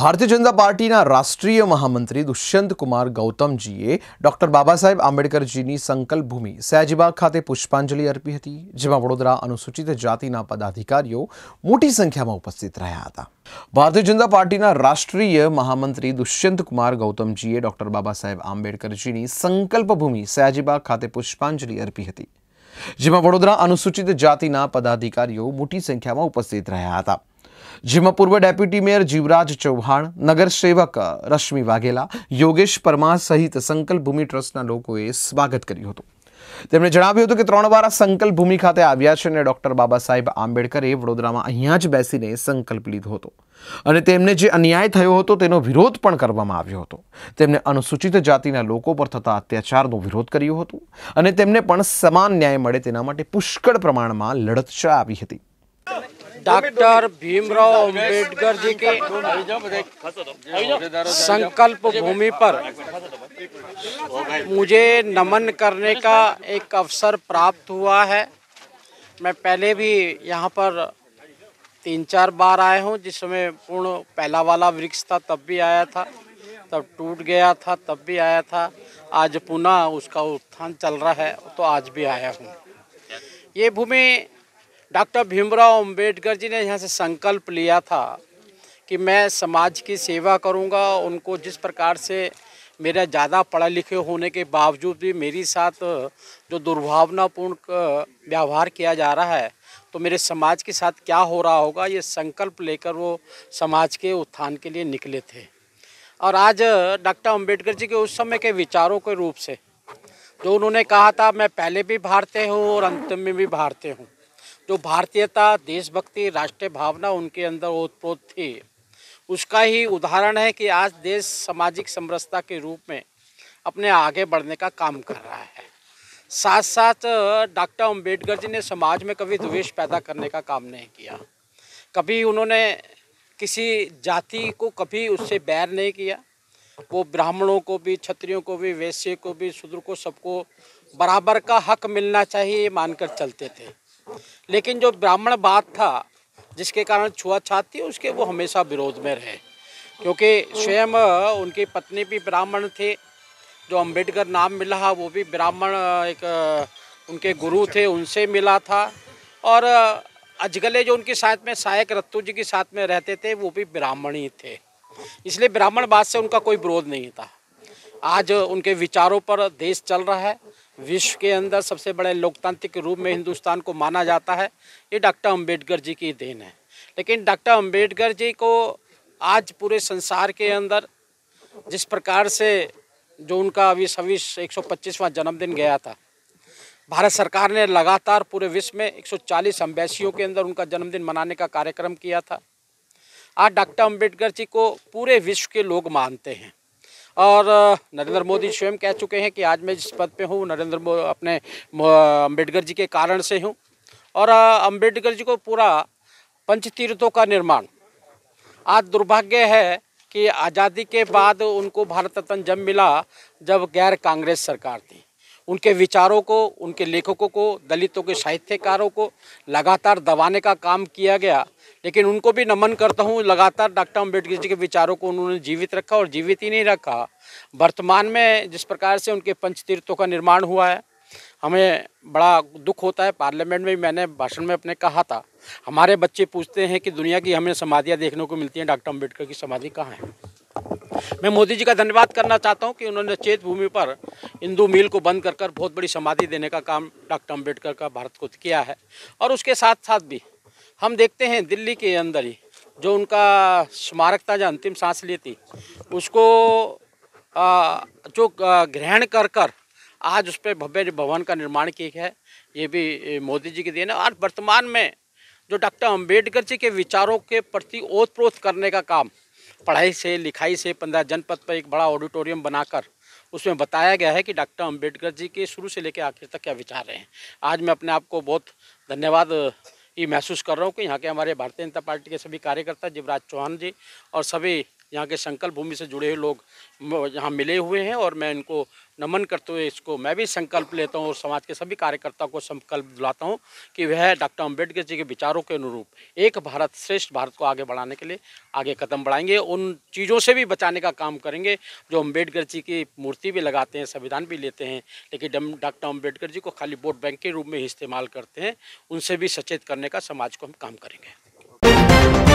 ભારતીય જનતા પાર્ટીના રાષ્ટ્રીય મહામંત્રી દુષ્યંત કુમાર ગૌતમજીએ ડોક્ટર બાબા સાહેબ આંબેડકરજીની સંકલ્પ ભૂમિ સયાજીબાગ ખાતે પુષ્પાંજલિ અર્પી હતી જેમાં વડોદરા અનુસૂચિત જાતિના પદાધિકારીઓ મોટી સંખ્યામાં ઉપસ્થિત રહ્યા હતા ભારતીય જનતા પાર્ટીના રાષ્ટ્રીય મહામંત્રી દુષ્યંત કુમાર ગૌતમજીએ ડોક્ટર બાબા સાહેબ આંબેડકરજીની સંકલ્પ ભૂમિ સયાજીબાગ ખાતે પુષ્પાંજલિ અર્પી હતી જેમાં વડોદરા અનુસૂચિત જાતિના પદાધિકારીઓ મોટી સંખ્યામાં ઉપસ્થિત રહ્યા હતા જેમાં પૂર્વ ડેપ્યુટી મેયર જીવરાજ ચૌહાણ નગરસેવક રશ્મિ વાઘેલા યોગેશ પરમાર સહિત સંકલ્પ ભૂમિ ટ્રસ્ટના લોકોએ સ્વાગત કર્યું હતું તેમણે જણાવ્યું હતું કે ત્રણ વાર સંકલ્પ ભૂમિ ખાતે આવ્યા છે અને ડૉક્ટર બાબા સાહેબ આંબેડકરે વડોદરામાં અહીંયા જ બેસીને સંકલ્પ લીધો હતો અને તેમને જે અન્યાય થયો હતો તેનો વિરોધ પણ કરવામાં આવ્યો હતો તેમણે અનુસૂચિત જાતિના લોકો પર થતા અત્યાચારનો વિરોધ કર્યો હતો અને તેમને પણ સમાન ન્યાય મળે તેના માટે પુષ્કળ પ્રમાણમાં લડત ચલાવી હતી डॉक्टर भीमराव अंबेडकर जी के संकल्प भूमि पर मुझे नमन करने का एक अवसर प्राप्त हुआ है मैं पहले भी यहाँ पर तीन चार बार आए हूँ जिसमें पूर्ण पहला वाला वृक्ष था तब भी आया था तब टूट गया था तब भी आया था आज पुनः उसका उत्थान चल रहा है तो आज भी आया हूँ ये भूमि डॉक्टर भीमराव अम्बेडकर जी ने यहाँ से संकल्प लिया था कि मैं समाज की सेवा करूँगा उनको जिस प्रकार से मेरा ज़्यादा पढ़ा लिखे होने के बावजूद भी मेरे साथ जो दुर्भावनापूर्ण व्यवहार किया जा रहा है तो मेरे समाज के साथ क्या हो रहा होगा ये संकल्प लेकर वो समाज के उत्थान के लिए निकले थे और आज डॉक्टर अम्बेडकर जी के उस समय के विचारों के रूप से जो उन्होंने कहा था मैं पहले भी भारतीय हूँ और अंतिम में भी भारतीय हूँ जो भारतीयता देशभक्ति राष्ट्रीय भावना उनके अंदर ओतप्रोत थी उसका ही उदाहरण है कि आज देश सामाजिक समरसता के रूप में अपने आगे बढ़ने का काम कर रहा है साथ साथ डॉक्टर अम्बेडकर जी ने समाज में कभी द्वेष पैदा करने का काम नहीं किया कभी उन्होंने किसी जाति को कभी उससे बैर नहीं किया वो ब्राह्मणों को भी क्षत्रियों को भी वैश्य को भी शूद्र को सबको बराबर का हक मिलना चाहिए ये मानकर चलते थे लेकिन जो ब्राह्मण बात था जिसके कारण छुआछात थी उसके वो हमेशा विरोध में रहे क्योंकि स्वयं उनकी पत्नी भी ब्राह्मण थे जो अंबेडकर नाम मिला वो भी ब्राह्मण एक उनके गुरु अच्छा। थे उनसे मिला था और अजगले जो उनके साथ में सहायक रत्तू जी के साथ में रहते थे वो भी ब्राह्मण ही थे इसलिए ब्राह्मण बात से उनका कोई विरोध नहीं था आज उनके विचारों पर देश चल रहा है विश्व के अंदर सबसे बड़े लोकतांत्रिक रूप में हिंदुस्तान को माना जाता है ये डॉक्टर अंबेडकर जी की देन है लेकिन डॉक्टर अंबेडकर जी को आज पूरे संसार के अंदर जिस प्रकार से जो उनका अभी सभी एक सौ जन्मदिन गया था भारत सरकार ने लगातार पूरे विश्व में 140 अम्बेसियों के अंदर उनका जन्मदिन मनाने का कार्यक्रम किया था आज डॉक्टर अम्बेडकर जी को पूरे विश्व के लोग मानते हैं और नरेंद्र मोदी स्वयं कह चुके हैं कि आज मैं जिस पद पे हूँ नरेंद्र मोदी अपने अम्बेडकर जी के कारण से हूँ और अम्बेडकर जी को पूरा पंचतीर्थों का निर्माण आज दुर्भाग्य है कि आज़ादी के बाद उनको भारत रत्न जब मिला जब गैर कांग्रेस सरकार थी उनके विचारों को उनके लेखकों को दलितों के साहित्यकारों को लगातार दबाने का काम किया गया लेकिन उनको भी नमन करता हूँ लगातार डॉक्टर अम्बेडकर जी के विचारों को उन्होंने जीवित रखा और जीवित ही नहीं रखा वर्तमान में जिस प्रकार से उनके पंचतीर्थों का निर्माण हुआ है हमें बड़ा दुख होता है पार्लियामेंट में भी मैंने भाषण में अपने कहा था हमारे बच्चे पूछते हैं कि दुनिया की हमें समाधियाँ देखने को मिलती हैं डॉक्टर अम्बेडकर की समाधि कहाँ है मैं मोदी जी का धन्यवाद करना चाहता हूँ कि उन्होंने चेत भूमि पर हिंदू मील को बंद कर कर बहुत बड़ी समाधि देने का काम डॉक्टर अम्बेडकर का भारत को किया है और उसके साथ साथ भी हम देखते हैं दिल्ली के अंदर ही जो उनका स्मारक था जो अंतिम सांस ली थी उसको आ, जो ग्रहण कर कर आज उस पर भव्य भवन का निर्माण किया है ये भी मोदी जी की देन है और वर्तमान में जो डॉक्टर अम्बेडकर जी के विचारों के प्रति ओतप्रोत करने का काम पढ़ाई से लिखाई से पंद्रह जनपद पर एक बड़ा ऑडिटोरियम बनाकर उसमें बताया गया है कि डॉक्टर अम्बेडकर जी के शुरू से लेकर आखिर तक क्या विचार रहे हैं आज मैं अपने आप को बहुत धन्यवाद ये महसूस कर रहा हूँ कि यहाँ के हमारे भारतीय जनता पार्टी के सभी कार्यकर्ता जीवराज चौहान जी और सभी यहाँ के संकल्प भूमि से जुड़े हुए लोग यहाँ मिले हुए हैं और मैं इनको नमन करते हुए इसको मैं भी संकल्प लेता हूँ और समाज के सभी कार्यकर्ताओं को संकल्प दिलाता हूँ कि वह डॉक्टर अम्बेडकर जी के विचारों के अनुरूप एक भारत श्रेष्ठ भारत को आगे बढ़ाने के लिए आगे कदम बढ़ाएंगे उन चीज़ों से भी बचाने का काम करेंगे जो अम्बेडकर जी की मूर्ति भी लगाते हैं संविधान भी लेते हैं लेकिन डॉक्टर अम्बेडकर जी को खाली वोट बैंक के रूप में इस्तेमाल करते हैं उनसे भी सचेत करने का समाज को हम काम करेंगे